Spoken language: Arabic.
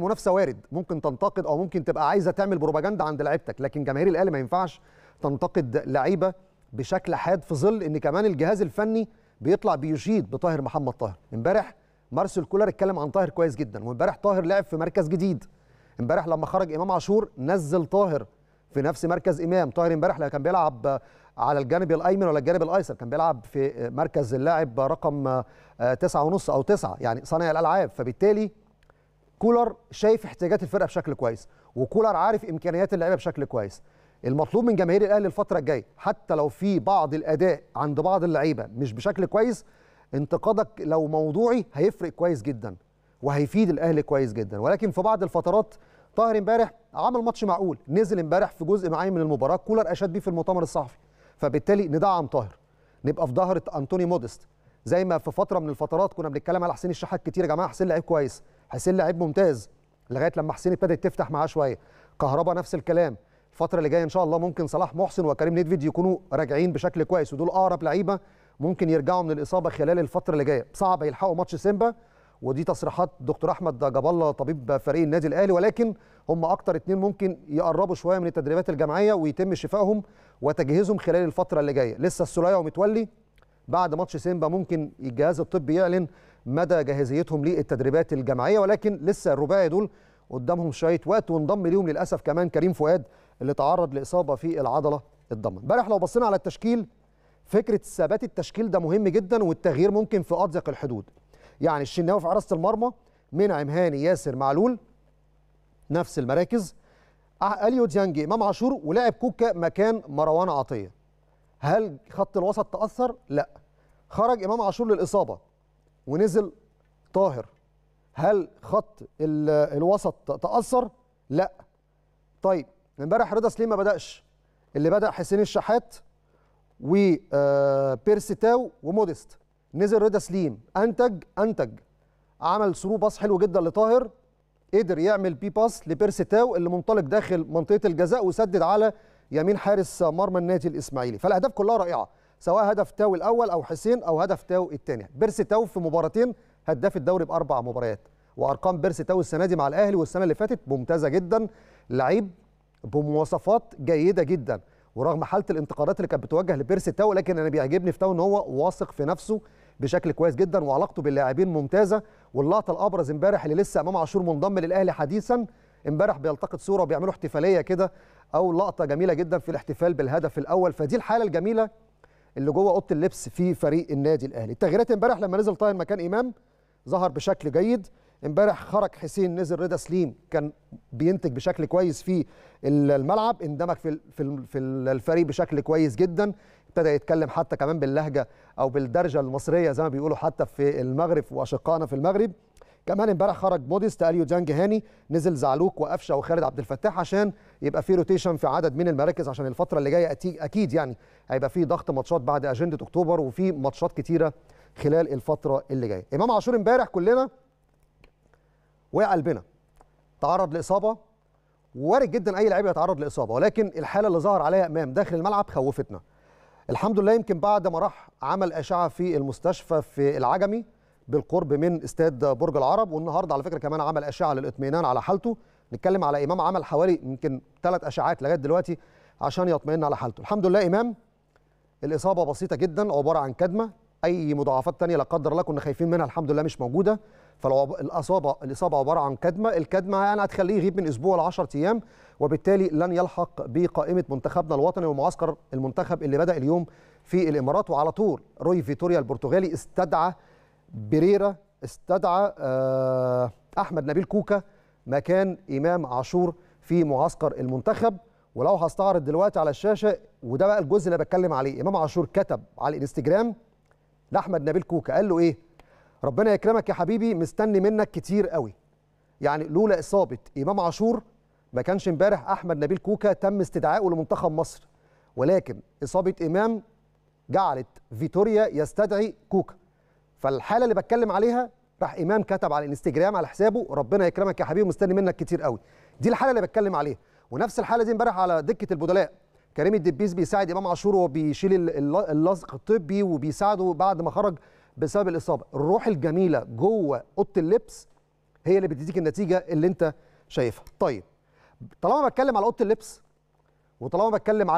منافسه وارد ممكن تنتقد او ممكن تبقى عايزه تعمل بروباجندا عند لعيبتك لكن جماهير الاهلي ما ينفعش تنتقد لعيبه بشكل حاد في ظل ان كمان الجهاز الفني بيطلع بيشيد بطاهر محمد طاهر امبارح مارسيل كولر اتكلم عن طاهر كويس جدا وامبارح طاهر لعب في مركز جديد امبارح لما خرج امام عاشور نزل طاهر في نفس مركز امام طاهر امبارح كان بيلعب على الجانب الايمن ولا الجانب الايسر كان بيلعب في مركز اللاعب رقم آه، تسعة ونص او تسعة يعني صانع الالعاب فبالتالي كولر شايف احتياجات الفرقه بشكل كويس وكولر عارف امكانيات اللعيبه بشكل كويس المطلوب من جماهير الاهلي الفتره الجايه حتى لو في بعض الاداء عند بعض اللعيبه مش بشكل كويس انتقادك لو موضوعي هيفرق كويس جدا وهيفيد الاهلي كويس جدا ولكن في بعض الفترات طاهر امبارح عمل ماتش معقول نزل امبارح في جزء معين من المباراه كولر اشاد بيه في المؤتمر الصحفي فبالتالي ندعم طاهر نبقى في ظهر انطوني مودست زي ما في فتره من الفترات كنا بنتكلم على حسين الشحات كتير يا جماعه حسين لعيب كويس حسين لعيب ممتاز لغايه لما حسين ابتدت تفتح معاه شويه كهربا نفس الكلام الفتره اللي جايه ان شاء الله ممكن صلاح محسن وكريم نيدفيد يكونوا راجعين بشكل كويس ودول اقرب لعيبه ممكن يرجعوا من الاصابه خلال الفتره اللي جايه صعب يلحقوا ماتش سيمبا ودي تصريحات دكتور احمد جاب الله طبيب فريق النادي الاهلي ولكن هم اكتر اتنين ممكن يقربوا شويه من التدريبات الجماعيه ويتم شفائهم وتجهيزهم خلال الفتره اللي جايه لسه السوليه ومتولي بعد ماتش سيمبا ممكن الجهاز الطبي يعلن مدى جاهزيتهم للتدريبات الجماعيه ولكن لسه الرباعي دول قدامهم شويه وقت وانضم ليهم للاسف كمان كريم فؤاد اللي تعرض لاصابه في العضله الضمه امبارح لو بصينا على التشكيل فكره ثبات التشكيل ده مهم جدا والتغيير ممكن في اضيق الحدود يعني الشناوي في حراسه المرمى منعم هاني ياسر معلول نفس المراكز اليو ديانج امام عاشور ولاعب كوكا مكان مروان عطيه هل خط الوسط تاثر لا خرج امام عاشور للاصابه ونزل طاهر هل خط الوسط تاثر لا طيب امبارح رضا سليم ما بداش اللي بدا حسين الشحات وبيرسي آه، تاو وموديست نزل رضا سليم انتج انتج عمل ثرو باص حلو جدا لطاهر قدر يعمل بي باس لبيرسي تاو اللي منطلق داخل منطقه الجزاء وسدد على يمين حارس مرمى النادي الاسماعيلي فالاهداف كلها رائعه سواء هدف تاو الاول او حسين او هدف تاو الثاني بيرسي تاو في مباراتين هداف الدوري باربع مباريات وارقام بيرسي تاو السنه دي مع الاهلي والسنه اللي فاتت ممتازه جدا لعيب بمواصفات جيده جدا ورغم حاله الانتقادات اللي كانت بتوجه لبيرسي تاو لكن انا بيعجبني في تاو ان هو واثق في نفسه بشكل كويس جدا وعلاقته باللاعبين ممتازه واللقطه الابرز امبارح اللي لسه امام عاشور منضم للاهلي حديثا امبارح بيلتقط صوره وبيعملوا احتفاليه كده او لقطه جميله جدا في الاحتفال بالهدف الاول فدي الحاله الجميله اللي جوه اوضه اللبس في فريق النادي الاهلي التغييرات امبارح لما نزل طاهر مكان امام ظهر بشكل جيد امبارح خرج حسين نزل رضا سليم كان بينتج بشكل كويس في الملعب اندمج في في الفريق بشكل كويس جدا ابتدى يتكلم حتى كمان باللهجه او بالدرجه المصريه زي ما بيقولوا حتى في المغرب واشقائنا في المغرب كمان امبارح خرج موديست اليو ديانج هاني نزل زعلوك وقفشه وخالد عبد الفتاح عشان يبقى في روتيشن في عدد من المراكز عشان الفتره اللي جايه اكيد يعني هيبقى في ضغط ماتشات بعد اجنده اكتوبر وفي ماتشات كتيره خلال الفتره اللي جايه امام عاشور امبارح كلنا وقع قلبنا تعرض لاصابه وارد جدا اي لعيب يتعرض لاصابه ولكن الحاله اللي ظهر عليها امام داخل الملعب خوفتنا الحمد لله يمكن بعد ما راح عمل اشعه في المستشفى في العجمي بالقرب من استاد برج العرب والنهارده على فكره كمان عمل اشعه للاطمئنان على حالته نتكلم على امام عمل حوالي يمكن ثلاث اشعات لغايه دلوقتي عشان يطمئن على حالته الحمد لله امام الاصابه بسيطه جدا عباره عن كدمه اي مضاعفات ثانيه لا قدر الله كنا خايفين منها الحمد لله مش موجوده فالاصابه الاصابه الاصابه عباره عن كدمه الكدمه يعني هتخليه يغيب من اسبوع ل 10 ايام وبالتالي لن يلحق بقائمه منتخبنا الوطني ومعسكر المنتخب اللي بدا اليوم في الامارات وعلى طول روي فيتوريا البرتغالي استدعى بريرة استدعى آه، أحمد نبيل كوكا مكان إمام عاشور في معسكر المنتخب ولو هستعرض دلوقتي على الشاشة وده بقى الجزء اللي بتكلم عليه إمام عاشور كتب على الانستجرام لأحمد نبيل كوكا قال له إيه ربنا يكرمك يا حبيبي مستني منك كتير قوي يعني لولا إصابة إمام عاشور ما كانش امبارح أحمد نبيل كوكا تم استدعائه لمنتخب مصر ولكن إصابة إمام جعلت فيتوريا يستدعي كوكا فالحاله اللي بتكلم عليها راح امام كتب على الانستجرام على حسابه ربنا يكرمك يا حبيبي مستني منك كتير قوي دي الحاله اللي بتكلم عليها ونفس الحاله دي امبارح على دكه البدلاء كريم الدبيس بيساعد امام عاشور وهو بيشيل اللصق الطبي وبيساعده بعد ما خرج بسبب الاصابه الروح الجميله جوه اوضه اللبس هي اللي بتديك النتيجه اللي انت شايفها طيب طالما بتكلم على اوضه اللبس وطالما بتكلم على